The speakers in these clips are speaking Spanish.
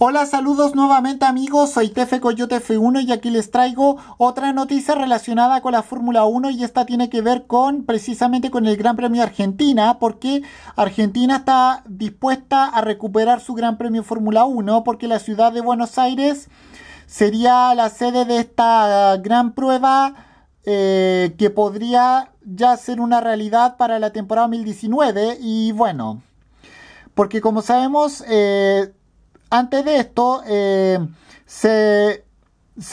Hola, saludos nuevamente amigos, soy Tefe Coyote F1 y aquí les traigo otra noticia relacionada con la Fórmula 1 y esta tiene que ver con precisamente con el Gran Premio Argentina, porque Argentina está dispuesta a recuperar su Gran Premio Fórmula 1 porque la ciudad de Buenos Aires sería la sede de esta gran prueba eh, que podría ya ser una realidad para la temporada 2019 y bueno, porque como sabemos, eh, antes de esto, eh, se,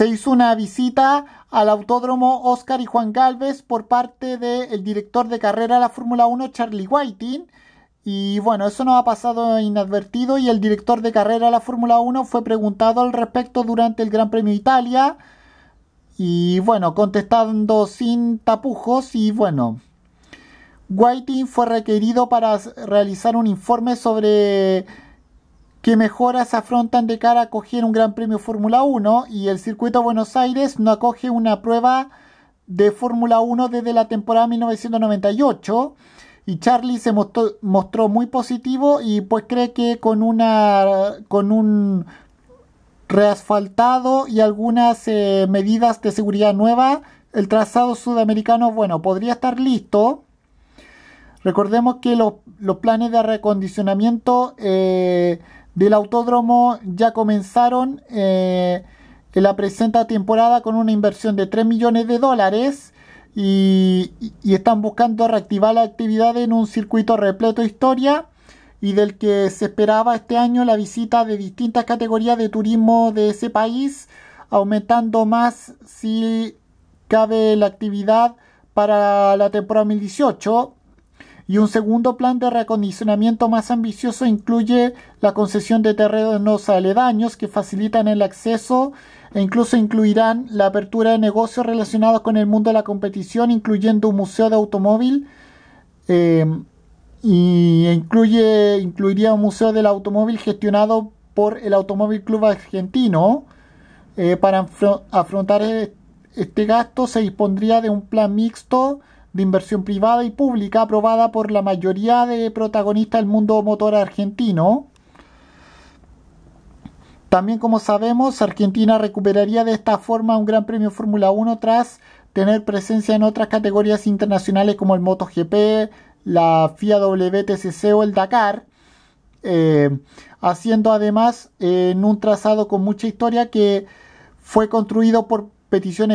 hizo una visita al autódromo Oscar y Juan Galvez por parte del director de carrera de la Fórmula 1, Charlie Whiting. Y bueno, eso nos ha pasado inadvertido y el director de carrera de la Fórmula 1 fue preguntado al respecto durante el Gran Premio de Italia. Y bueno, contestando sin tapujos y bueno, Whiting fue requerido para realizar un informe sobre que mejoras afrontan de cara a acoger un Gran Premio Fórmula 1? Y el circuito Buenos Aires no acoge una prueba de Fórmula 1 desde la temporada 1998 y Charlie se mostró, muy positivo y pues cree que con una con un reasfaltado y algunas eh, medidas de seguridad nueva el trazado sudamericano bueno podría estar listo recordemos que los, planes de recondicionamiento eh, del autódromo ya comenzaron en eh, la presenta temporada con una inversión de 3 millones de dólares y, y, están buscando reactivar la actividad en un circuito repleto de historia y del que se esperaba este año la visita de distintas categorías de turismo de ese país, aumentando más si cabe la actividad para la temporada 2018 y un segundo plan de recondicionamiento más ambicioso incluye la concesión de terrenos aledaños que facilitan el acceso e incluso incluirán la apertura de negocios relacionados con el mundo de la competición, incluyendo un museo de automóvil eh, y incluye, incluiría un museo del automóvil gestionado por el Automóvil Club Argentino. Eh, para afrontar e-, este gasto se dispondría de un plan mixto de inversión privada y pública aprobada por la mayoría de protagonistas del mundo motor argentino. También como sabemos, Argentina recuperaría de esta forma un Gran Premio Fórmula 1 tras tener presencia en otras categorías internacionales como el MotoGP, la FIA WTCC o el Dakar, eh, haciendo además eh, en un trazado con mucha historia que fue construido por petición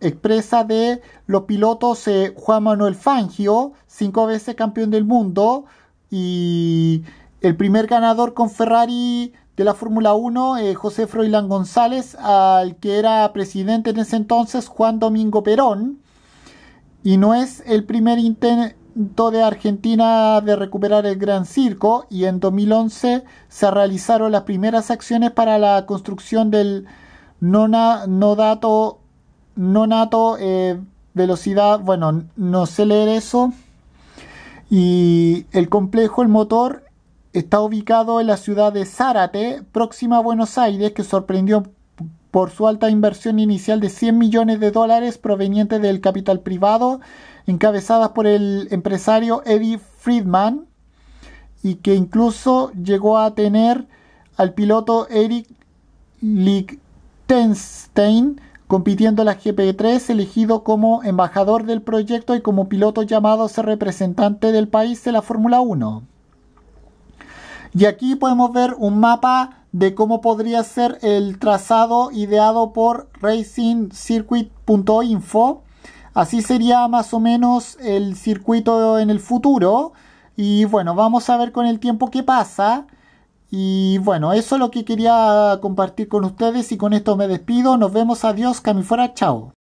expresa de los pilotos eh, Juan Manuel Fangio, cinco veces campeón del mundo y el primer ganador con Ferrari de la Fórmula 1, eh, José Froilán González, al que era presidente en ese entonces Juan Domingo Perón. Y no es el primer intento de Argentina de recuperar el Gran Circo y en 2011 se realizaron las primeras acciones para la construcción del no dato, no nato, eh, velocidad, bueno, no sé leer eso. Y el complejo, el motor, está ubicado en la ciudad de Zárate, próxima a Buenos Aires, que sorprendió por su alta inversión inicial de 100 millones de dólares provenientes del capital privado, encabezadas por el empresario Eddie Friedman, y que incluso llegó a tener al piloto Eric Lick Tenstein, compitiendo en la GP3, elegido como embajador del proyecto y como piloto llamado a ser representante del país de la Fórmula 1. Y aquí podemos ver un mapa de cómo podría ser el trazado ideado por racingcircuit.info. Así sería más o menos el circuito en el futuro. Y bueno, vamos a ver con el tiempo qué pasa. Y bueno, eso es lo que quería compartir con ustedes y con esto me despido. Nos vemos, adiós, camifuera, chao.